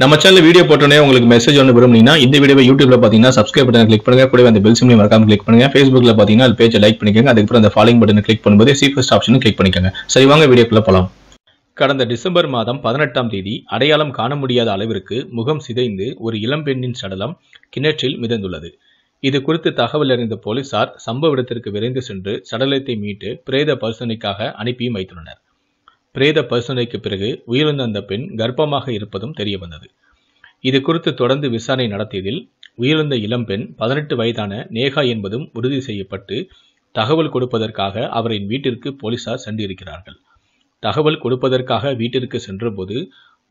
நம்ம channel video போட்டோன்னே உங்களுக்கு மெசேஜ் ஒன்று விரும்புனீங்கன்னா இந்த வீடியோ யூடியூப்ல பார்த்தீங்கன்னா சப்ஸ்கிரைப் பட்டன் கிளிக் பண்ணுங்க கூட அந்த பெல் சிம்லையும் மறக்காம கிளிக் பண்ணுங்க ஃபேஸ்புக்ல பார்த்தீங்கன்னா அது பேஜை லைக் பண்ணிக்கோங்க அதுக்கப்புறம் அந்த ஃபாலோயிங் பட்டன் கிளிக் பண்ணும்போது சீஃபஸ்ட் ஆப்ஷனும் கிளிக் பண்ணிக்கோங்க சரி வாங்க வீடியோக்குள்ள போகலாம் கடந்த டிசம்பர் மாதம் பதினெட்டாம் தேதி அடையாளம் காண முடியாத அளவிற்கு முகம் சிதைந்து ஒரு இளம்பெண்ணின் சடலம் கிணற்றில் மிதந்துள்ளது இது குறித்து தகவல் அறிந்த போலீசார் சம்பவ இடத்திற்கு விரைந்து சென்று சடலத்தை மீட்டு பிரேத பரிசோதனைக்காக அனுப்பியும் வைத்துள்ளனர் பிரேத பரிசோதனைக்கு பிறகு உயிரிழந்த அந்த பெண் கர்ப்பமாக இருப்பதும் தெரியவந்தது இது குறித்து தொடர்ந்து விசாரணை நடத்தியதில் உயிரிழந்த இளம்பெண் பதினெட்டு வயதான நேகா என்பதும் உறுதி செய்யப்பட்டு தகவல் கொடுப்பதற்காக அவரின் வீட்டிற்கு போலீசார் சென்றிருக்கிறார்கள் தகவல் கொடுப்பதற்காக வீட்டிற்கு சென்றபோது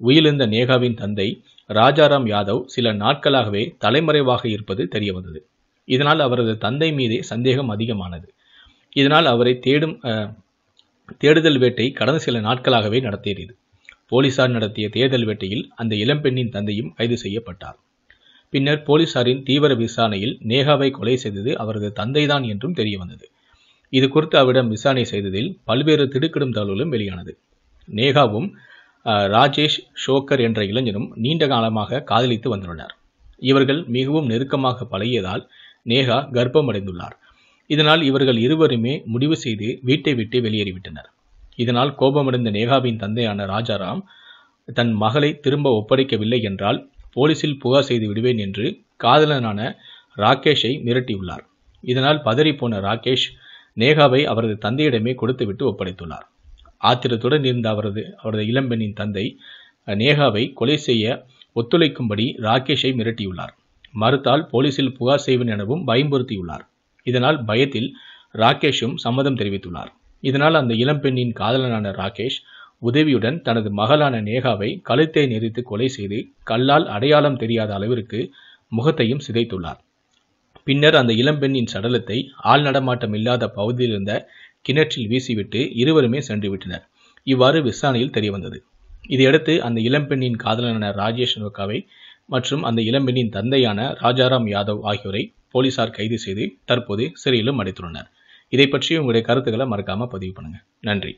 உயிரிழந்த நேகாவின் தந்தை ராஜாராம் யாதவ் சில நாட்களாகவே தலைமறைவாக இருப்பது தெரியவந்தது இதனால் அவரது தந்தை மீதே சந்தேகம் அதிகமானது இதனால் அவரை தேடும் தேடுதல் வேட்டை கடந்த சில நாட்களாகவே நடத்தியது போலீசார் நடத்திய தேடுதல் வேட்டையில் அந்த இளம்பெண்ணின் தந்தையும் கைது செய்யப்பட்டார் பின்னர் போலீசாரின் தீவிர விசாரணையில் நேகாவை கொலை செய்தது அவரது தந்தைதான் என்றும் தெரியவந்தது இது குறித்து அவரிடம் விசாரணை செய்ததில் பல்வேறு திடுக்கிடும் தகவல்களும் வெளியானது நேகாவும் ராஜேஷ் ஷோக்கர் என்ற இளைஞரும் நீண்ட காலமாக காதலித்து வந்துள்ளனர் இவர்கள் மிகவும் நெருக்கமாக பழகியதால் நேகா கர்ப்பமடைந்துள்ளார் இதனால் இவர்கள் இருவருமே முடிவு செய்து வீட்டை விட்டு வெளியேறிவிட்டனர் இதனால் கோபமடைந்த நேகாவின் தந்தையான ராஜாராம் தன் மகளை திரும்ப ஒப்படைக்கவில்லை என்றால் போலீசில் புகார் செய்து விடுவேன் என்று காதலனான ராகேஷை மிரட்டியுள்ளார் இதனால் பதறிப்போன ராகேஷ் நேகாவை அவரது தந்தையிடமே கொடுத்துவிட்டு ஒப்படைத்துள்ளார் ஆத்திரத்துடன் இருந்த அவரது அவரது இளம்பெண்ணின் தந்தை நேகாவை கொலை செய்ய ஒத்துழைக்கும்படி ராகேஷை மிரட்டியுள்ளார் மறுத்தால் போலீசில் புகார் செய்வேன் எனவும் பயன்படுத்தியுள்ளார் இதனால் பயத்தில் ராகேஷும் சம்மதம் தெரிவித்துள்ளார் இதனால் அந்த இளம்பெண்ணின் காதலனான ராகேஷ் உதவியுடன் தனது மகளான நேகாவை கழுத்தை நெறித்து கொலை செய்து கல்லால் அடையாளம் தெரியாத அளவிற்கு முகத்தையும் சிதைத்துள்ளார் பின்னர் அந்த இளம்பெண்ணின் சடலத்தை ஆள் நடமாட்டம் இல்லாத பகுதியில் இருந்த கிணற்றில் வீசிவிட்டு இருவருமே சென்று விட்டனர் இவ்வாறு விசாரணையில் தெரியவந்தது இதையடுத்து அந்த இளம்பெண்ணின் காதலனான ராஜேஷ் நோக்காவை மற்றும் அந்த இளம்பெண்ணின் தந்தையான ராஜாராம் யாதவ் ஆகியோரை போலீசார் கைது செய்து தற்போது சிறையிலும் அடைத்துள்ளனர் இதை பற்றி உங்களுடைய கருத்துக்களை மறக்காமல் பதிவு பண்ணுங்கள் நன்றி